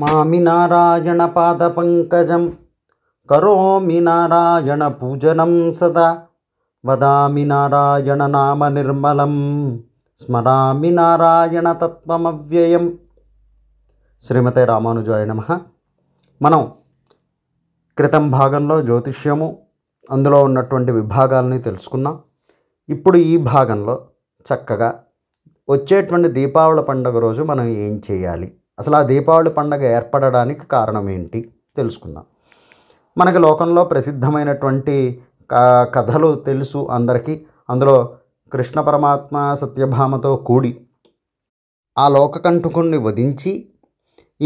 మామి నారాయణ పాద పంకజం కరోమి నారాయణ పూజనం సదా వదామి నారాయణ నామ నిర్మలం స్మరామి నారాయణ తత్వమవ్యయం శ్రీమతే రామానుజాయ నమ మనం క్రితం భాగంలో జ్యోతిష్యము అందులో ఉన్నటువంటి విభాగాలని తెలుసుకున్నాం ఇప్పుడు ఈ భాగంలో చక్కగా వచ్చేటువంటి దీపావళి పండుగ రోజు మనం ఏం చేయాలి అసలు ఆ దీపావళి పండగ ఏర్పడడానికి కారణం ఏంటి తెలుసుకుందాం మనకి లోకంలో ప్రసిద్ధమైనటువంటి కథలు తెలుసు అందరికీ అందులో కృష్ణ పరమాత్మ సత్యభామతో కూడి ఆ లోకకంఠకుణ్ణి వధించి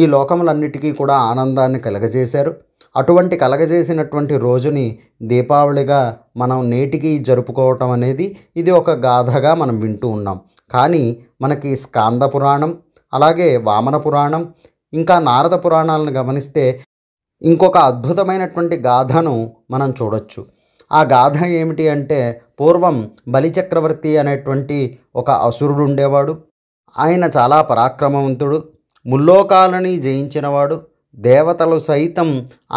ఈ లోకములన్నిటికీ కూడా ఆనందాన్ని కలగజేశారు అటువంటి కలగజేసినటువంటి రోజుని దీపావళిగా మనం నేటికి జరుపుకోవటం అనేది ఇది ఒక గాథగా మనం వింటూ ఉన్నాం కానీ మనకి స్కాంద పురాణం అలాగే వామన పురాణం ఇంకా నారద పురాణాలను గమనిస్తే ఇంకొక అద్భుతమైనటువంటి గాథను మనం చూడొచ్చు ఆ గాథ ఏమిటి అంటే పూర్వం బలిచక్రవర్తి అనేటువంటి ఒక అసురుడు ఉండేవాడు ఆయన చాలా పరాక్రమవంతుడు ముల్లోకాలని జయించినవాడు దేవతలు సైతం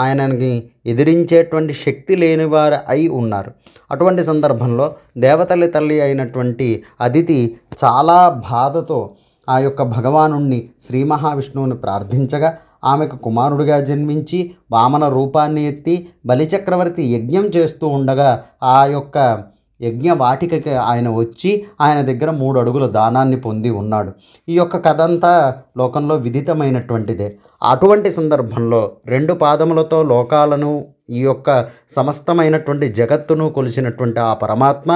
ఆయనని ఎదిరించేటువంటి శక్తి లేనివారు అయి ఉన్నారు అటువంటి సందర్భంలో దేవతల తల్లి అయినటువంటి అదితి చాలా బాధతో ఆ యొక్క భగవాను శ్రీ మహావిష్ణువుని ప్రార్థించగా ఆమెకు కుమారుడిగా జన్మించి వామన రూపాన్ని ఎత్తి బలిచక్రవర్తి యజ్ఞం చేస్తూ ఉండగా ఆ యొక్క యజ్ఞ వాటికకి ఆయన వచ్చి ఆయన దగ్గర మూడు అడుగుల దానాన్ని పొంది ఉన్నాడు ఈ యొక్క కథ అంతా లోకంలో విదితమైనటువంటిదే అటువంటి సందర్భంలో రెండు పాదములతో లోకాలను ఈ యొక్క సమస్తమైనటువంటి జగత్తును కొలిచినటువంటి ఆ పరమాత్మ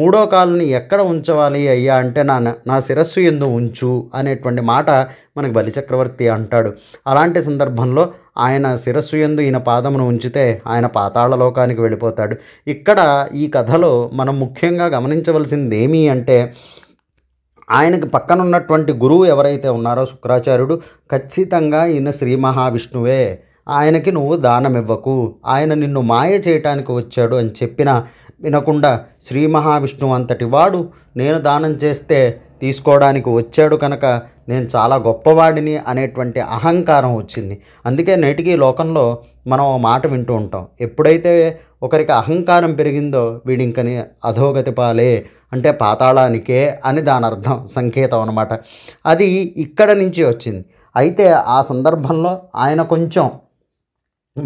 మూడో కాలుని ఎక్కడ ఉంచవాలి అయ్యా అంటే నా నా శిరస్సు ఎందు ఉంచు అనేటువంటి మాట మనకు బలిచక్రవర్తి అంటాడు అలాంటి సందర్భంలో ఆయన శిరస్సు ఎందు ఈయన పాదమును ఉంచితే ఆయన పాతాళ లోకానికి వెళ్ళిపోతాడు ఇక్కడ ఈ కథలో మనం ముఖ్యంగా గమనించవలసింది ఏమి అంటే ఆయనకి పక్కన ఉన్నటువంటి గురువు ఎవరైతే ఉన్నారో శుక్రాచార్యుడు ఖచ్చితంగా ఈయన శ్రీ మహావిష్ణువే ఆయనకి నువ్వు దానమివ్వకు ఆయన నిన్ను మాయ చేయటానికి వచ్చాడు అని చెప్పిన వినకుండా శ్రీ మహావిష్ణువు అంతటి వాడు నేను దానం చేస్తే తీసుకోవడానికి వచ్చాడు కనుక నేను చాలా గొప్పవాడిని అనేటువంటి అహంకారం వచ్చింది అందుకే నేటికి లోకంలో మనం మాట వింటూ ఉంటాం ఎప్పుడైతే ఒకరికి అహంకారం పెరిగిందో వీడింకని అధోగతి పాలే అంటే పాతాళానికే అని దాని అర్థం సంకేతం అనమాట అది ఇక్కడ నుంచి వచ్చింది అయితే ఆ సందర్భంలో ఆయన కొంచెం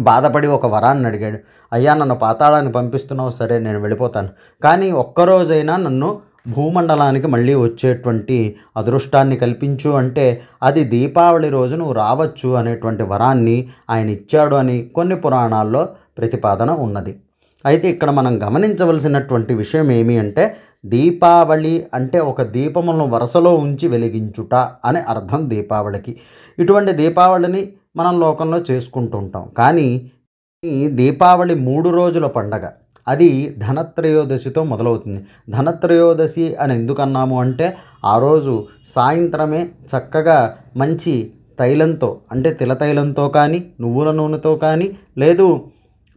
బాధపడి ఒక వరాన్ని అడిగాడు అయ్యా నన్ను పాతాళాన్ని పంపిస్తున్నావు సరే నేను వెళ్ళిపోతాను కానీ ఒక్కరోజైనా నన్ను భూమండలానికి మళ్ళీ వచ్చేటువంటి అదృష్టాన్ని కల్పించు అంటే అది దీపావళి రోజు నువ్వు రావచ్చు అనేటువంటి వరాన్ని ఆయన ఇచ్చాడు అని కొన్ని పురాణాల్లో ప్రతిపాదన ఉన్నది అయితే ఇక్కడ మనం గమనించవలసినటువంటి విషయం ఏమి అంటే దీపావళి అంటే ఒక దీపములను వరుసలో ఉంచి వెలిగించుట అనే అర్థం దీపావళికి ఇటువంటి దీపావళిని మనం లోకంలో చేసుకుంటుంటాం కానీ దీపావళి మూడు రోజుల పండగ అది ధనత్రయోదశితో మొదలవుతుంది ధనత్రయోదశి అని ఎందుకన్నాము అంటే ఆ రోజు సాయంత్రమే చక్కగా మంచి తైలంతో అంటే తిలతైలంతో కానీ నువ్వుల నూనెతో కానీ లేదు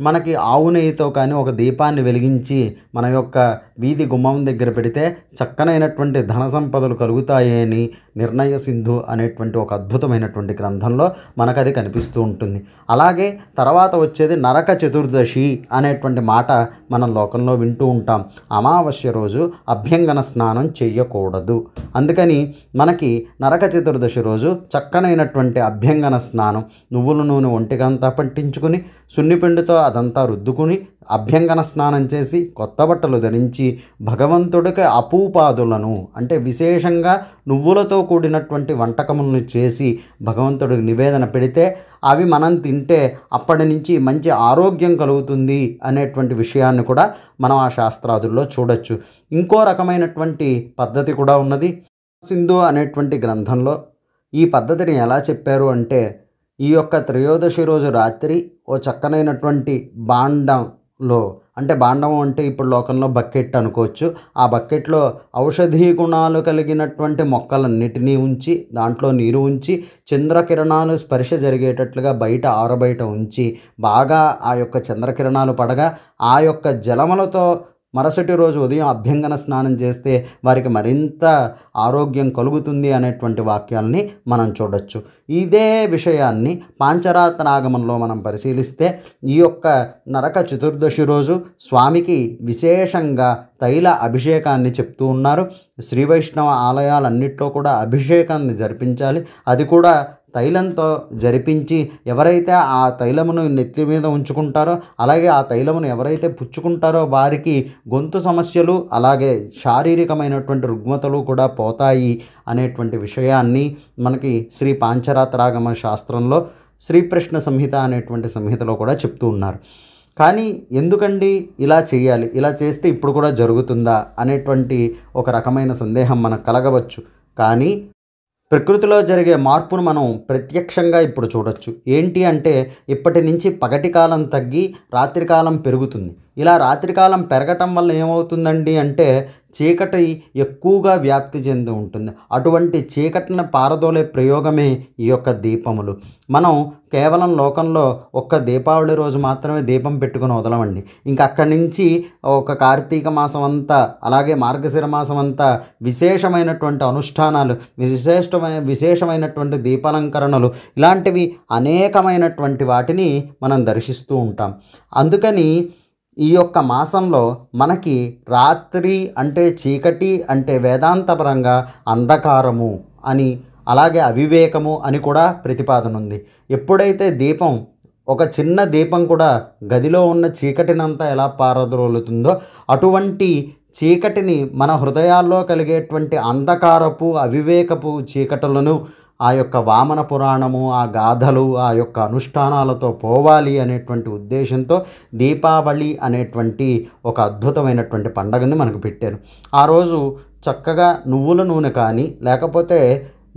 మనకి ఆవు నెయ్యితో కానీ ఒక దీపాన్ని వెలిగించి మన యొక్క వీధి గుమ్మం దగ్గర పెడితే చక్కనైనటువంటి ధన సంపదలు కలుగుతాయి అని నిర్ణయ సింధు అనేటువంటి ఒక అద్భుతమైనటువంటి గ్రంథంలో మనకు అది కనిపిస్తూ ఉంటుంది అలాగే తర్వాత వచ్చేది నరక చతుర్దశి అనేటువంటి మాట మనం లోకంలో వింటూ ఉంటాం అమావాస్య రోజు అభ్యంగన స్నానం చేయకూడదు అందుకని మనకి నరక చతుర్దశి రోజు చక్కనైనటువంటి అభ్యంగన స్నానం నువ్వుల నూనె ఒంటికంతా పట్టించుకుని సున్నిపిండితో అదంతా రుద్దుకుని అభ్యంగన స్నానం చేసి కొత్త బట్టలు ధరించి భగవంతుడికి అపూపాదులను అంటే విశేషంగా నువ్వులతో కూడినటువంటి వంటకములను చేసి భగవంతుడికి నివేదన పెడితే అవి మనం తింటే అప్పటి నుంచి మంచి ఆరోగ్యం కలుగుతుంది అనేటువంటి విషయాన్ని కూడా మనం ఆ శాస్త్రాదుల్లో చూడొచ్చు ఇంకో రకమైనటువంటి పద్ధతి కూడా ఉన్నది సింధు అనేటువంటి గ్రంథంలో ఈ పద్ధతిని ఎలా చెప్పారు అంటే ఈ యొక్క త్రయోదశి రోజు రాత్రి ఓ చక్కనైనటువంటి బాండంలో అంటే బాండం అంటే ఇప్పుడు లోకంలో బకెట్ అనుకోవచ్చు ఆ బకెట్లో ఔషధీ గుణాలు కలిగినటువంటి మొక్కలన్నిటినీ ఉంచి దాంట్లో నీరు ఉంచి చంద్రకిరణాలు స్పర్శ జరిగేటట్లుగా బయట ఆరబయట ఉంచి బాగా ఆ యొక్క చంద్రకిరణాలు పడగా ఆ యొక్క జలములతో మరుసటి రోజు ఉదయం అభ్యంగన స్నానం చేస్తే వారికి మరింత ఆరోగ్యం కలుగుతుంది అనేటువంటి వాక్యాలని మనం చూడొచ్చు ఇదే విషయాన్ని పాంచరాతనాగమంలో మనం పరిశీలిస్తే ఈ యొక్క నరక చతుర్దశి రోజు స్వామికి విశేషంగా తైల అభిషేకాన్ని చెప్తూ ఉన్నారు శ్రీవైష్ణవ వైష్ణవ ఆలయాలన్నింటిలో కూడా అభిషేకాన్ని జరిపించాలి అది కూడా తైలంతో జరిపించి ఎవరైతే ఆ తైలమును నెత్తి మీద ఉంచుకుంటారో అలాగే ఆ తైలమును ఎవరైతే పుచ్చుకుంటారో వారికి గొంతు సమస్యలు అలాగే శారీరకమైనటువంటి రుగ్మతలు కూడా పోతాయి అనేటువంటి విషయాన్ని మనకి శ్రీ పాంచరాత్రాగమ శాస్త్రంలో శ్రీకృష్ణ సంహిత అనేటువంటి సంహితలో కూడా చెప్తూ ఉన్నారు కానీ ఎందుకండి ఇలా చేయాలి ఇలా చేస్తే ఇప్పుడు కూడా జరుగుతుందా అనేటువంటి ఒక రకమైన సందేహం మనకు కలగవచ్చు కానీ ప్రకృతిలో జరిగే మార్పును మనం ప్రత్యక్షంగా ఇప్పుడు చూడొచ్చు ఏంటి అంటే ఇప్పటి నుంచి పగటి కాలం తగ్గి రాత్రికాలం పెరుగుతుంది ఇలా రాత్రికాలం పెరగటం వల్ల ఏమవుతుందండి అంటే చీకటి ఎక్కువగా వ్యాప్తి చెంది ఉంటుంది అటువంటి చీకటిని పారదోలే ప్రయోగమే ఈ యొక్క దీపములు మనం కేవలం లోకంలో ఒక్క దీపావళి రోజు మాత్రమే దీపం పెట్టుకుని వదలమండి ఇంకా అక్కడి నుంచి ఒక కార్తీక మాసం అంతా అలాగే మార్గశిర మాసం అంతా విశేషమైనటువంటి అనుష్ఠానాలు విశేషమైన విశేషమైనటువంటి దీపాలంకరణలు ఇలాంటివి అనేకమైనటువంటి వాటిని మనం దర్శిస్తూ ఉంటాం అందుకని ఈ యొక్క మాసంలో మనకి రాత్రి అంటే చీకటి అంటే వేదాంతపరంగా అంధకారము అని అలాగే అవివేకము అని కూడా ప్రతిపాదన ఉంది ఎప్పుడైతే దీపం ఒక చిన్న దీపం కూడా గదిలో ఉన్న చీకటినంతా ఎలా పారద్రోలుతుందో అటువంటి చీకటిని మన హృదయాల్లో కలిగేటువంటి అంధకారపు అవివేకపు చీకటలను ఆ యొక్క వామన పురాణము ఆ గాథలు ఆ యొక్క అనుష్ఠానాలతో పోవాలి అనేటువంటి ఉద్దేశంతో దీపావళి అనేటువంటి ఒక అద్భుతమైనటువంటి పండగని మనకు పెట్టారు ఆ రోజు చక్కగా నువ్వుల నూనె కానీ లేకపోతే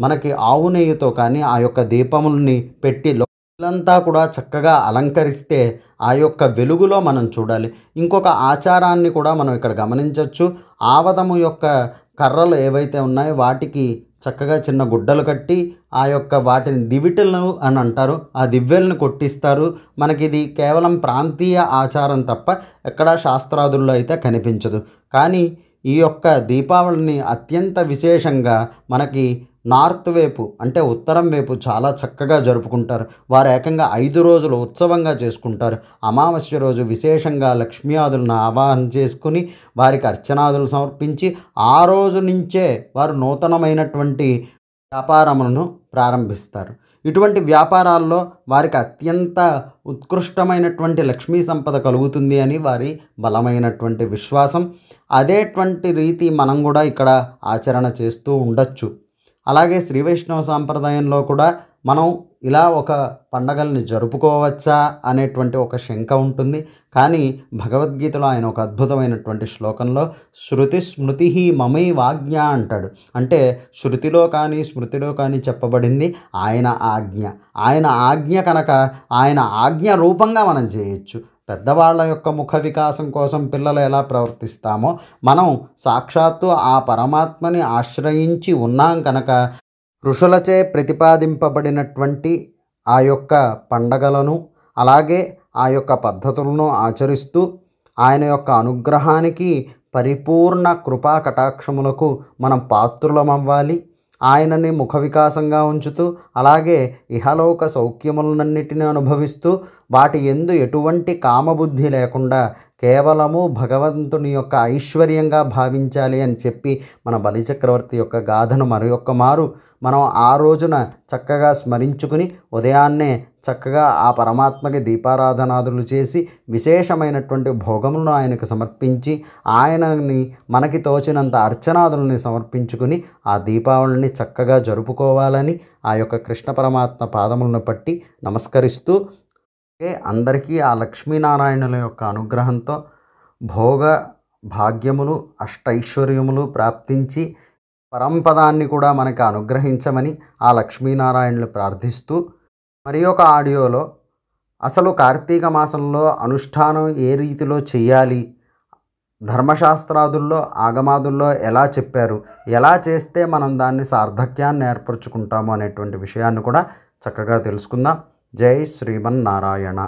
మనకి ఆవు నెయ్యితో కానీ ఆ యొక్క దీపముల్ని పెట్టి ఇల్లంతా కూడా చక్కగా అలంకరిస్తే ఆ యొక్క వెలుగులో మనం చూడాలి ఇంకొక ఆచారాన్ని కూడా మనం ఇక్కడ గమనించవచ్చు ఆవదము యొక్క కర్రలు ఏవైతే ఉన్నాయో వాటికి చక్కగా చిన్న గుడ్డలు కట్టి ఆ యొక్క వాటిని దివిటలను అని అంటారు ఆ దివ్యలను కొట్టిస్తారు మనకి ఇది కేవలం ప్రాంతీయ ఆచారం తప్ప ఎక్కడా శాస్త్రాదుల్లో అయితే కనిపించదు కానీ ఈ యొక్క దీపావళిని అత్యంత విశేషంగా మనకి నార్త్ వైపు అంటే ఉత్తరం వైపు చాలా చక్కగా జరుపుకుంటారు వారు ఏకంగా ఐదు రోజులు ఉత్సవంగా చేసుకుంటారు అమావాస్య రోజు విశేషంగా లక్ష్మీయాదులను ఆవాహన చేసుకుని వారికి అర్చనాదులు సమర్పించి ఆ రోజు నుంచే వారు నూతనమైనటువంటి వ్యాపారములను ప్రారంభిస్తారు ఇటువంటి వ్యాపారాల్లో వారికి అత్యంత ఉత్కృష్టమైనటువంటి లక్ష్మీ సంపద కలుగుతుంది అని వారి బలమైనటువంటి విశ్వాసం అదేటువంటి రీతి మనం కూడా ఇక్కడ ఆచరణ చేస్తూ ఉండొచ్చు అలాగే శ్రీ వైష్ణవ సాంప్రదాయంలో కూడా మనం ఇలా ఒక పండగల్ని జరుపుకోవచ్చా అనేటువంటి ఒక శంక ఉంటుంది కానీ భగవద్గీతలో ఆయన ఒక అద్భుతమైనటువంటి శ్లోకంలో శృతి స్మృతి మమై వాజ్ఞ అంటాడు అంటే శృతిలో కానీ స్మృతిలో కానీ చెప్పబడింది ఆయన ఆజ్ఞ ఆయన ఆజ్ఞ కనుక ఆయన ఆజ్ఞ రూపంగా మనం చేయొచ్చు పెద్దవాళ్ళ యొక్క ముఖ వికాసం కోసం పిల్లలు ఎలా ప్రవర్తిస్తామో మనం సాక్షాత్తు ఆ పరమాత్మని ఆశ్రయించి ఉన్నాం కనుక ఋషులచే ప్రతిపాదింపబడినటువంటి ఆ యొక్క పండగలను అలాగే ఆ యొక్క పద్ధతులను ఆచరిస్తూ ఆయన యొక్క అనుగ్రహానికి పరిపూర్ణ కృపా కటాక్షములకు మనం పాత్రులమవ్వాలి ఆయనని ముఖ వికాసంగా ఉంచుతూ అలాగే ఇహలోక సౌఖ్యములన్నిటిని అనుభవిస్తూ వాటి ఎందు ఎటువంటి కామబుద్ధి లేకుండా కేవలము భగవంతుని యొక్క ఐశ్వర్యంగా భావించాలి అని చెప్పి మన బలిచక్రవర్తి యొక్క గాథను మరి యొక్క మారు మనం ఆ రోజున చక్కగా స్మరించుకుని ఉదయాన్నే చక్కగా ఆ పరమాత్మకి దీపారాధనాదులు చేసి విశేషమైనటువంటి భోగములను ఆయనకు సమర్పించి ఆయనని మనకి తోచినంత అర్చనాదులని సమర్పించుకుని ఆ దీపావళిని చక్కగా జరుపుకోవాలని ఆ యొక్క కృష్ణ పరమాత్మ పాదములను పట్టి నమస్కరిస్తూ అందరికీ ఆ లక్ష్మీనారాయణుల యొక్క అనుగ్రహంతో భోగ భాగ్యములు అష్టైశ్వర్యములు ప్రాప్తించి పరంపదాన్ని కూడా మనకు అనుగ్రహించమని ఆ లక్ష్మీనారాయణులు ప్రార్థిస్తూ మరి ఒక ఆడియోలో అసలు కార్తీక మాసంలో అనుష్ఠానం ఏ రీతిలో చేయాలి ధర్మశాస్త్రాదుల్లో ఆగమాదుల్లో ఎలా చెప్పారు ఎలా చేస్తే మనం దాన్ని సార్థక్యాన్ని ఏర్పరచుకుంటాము అనేటువంటి విషయాన్ని కూడా చక్కగా తెలుసుకుందాం జై శ్రీమన్నారాయణ